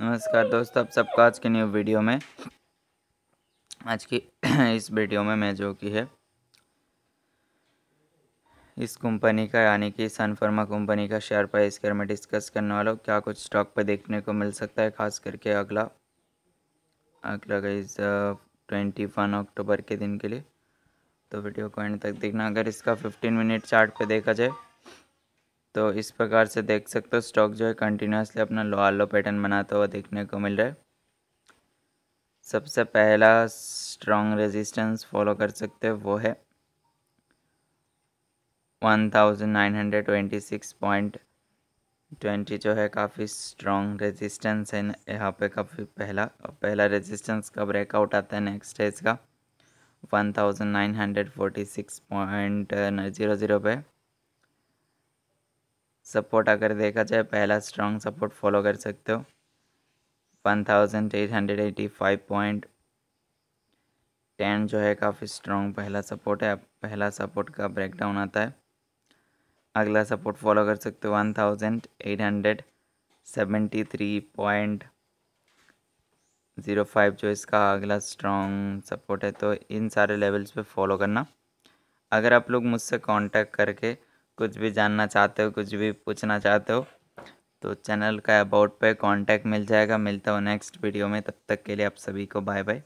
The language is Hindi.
नमस्कार दोस्तों आप सबका आज के न्यू वीडियो में आज की इस वीडियो में मैं जो की है इस कंपनी का यानी कि सनफर्मा कंपनी का शेयर प्राइस के में डिस्कस करने वाला हूँ क्या कुछ स्टॉक पर देखने को मिल सकता है खास करके अगला अगला गईज ट्वेंटी वन अक्टूबर के दिन के लिए तो वीडियो को एंड तक देखना अगर इसका फिफ्टीन मिनट चार्ट पे देखा जाए तो इस प्रकार से देख सकते हो स्टॉक जो है कंटिन्यूसली अपना लो आलो पैटर्न बनाता हुआ देखने को मिल रहा है सबसे पहला स्ट्रॉन्ग रेजिस्टेंस फॉलो कर सकते हो वो है वन थाउजेंड ट्वेंटी जो है काफ़ी स्ट्रॉन्ग रेजिस्टेंस है यहाँ पे काफ़ी पहला पहला रेजिस्टेंस का ब्रेकआउट आता है नेक्स्ट है इसका ज़ीरो पे सपोर्ट अगर देखा जाए पहला स्ट्रॉन्ग सपोर्ट फॉलो कर सकते हो one thousand eight hundred eighty five point ten जो है काफ़ी स्ट्रॉन्ग पहला सपोर्ट है पहला सपोर्ट का ब्रेकडाउन आता है अगला सपोर्ट फॉलो कर सकते हो one thousand eight hundred seventy three point zero five जो इसका अगला स्ट्रॉन्ग सपोर्ट है तो इन सारे लेवल्स पे फॉलो करना अगर आप लोग मुझसे कांटेक्ट करके कुछ भी जानना चाहते हो कुछ भी पूछना चाहते हो तो चैनल का अबाउट पे कांटेक्ट मिल जाएगा मिलता हो नेक्स्ट वीडियो में तब तक के लिए आप सभी को बाय बाय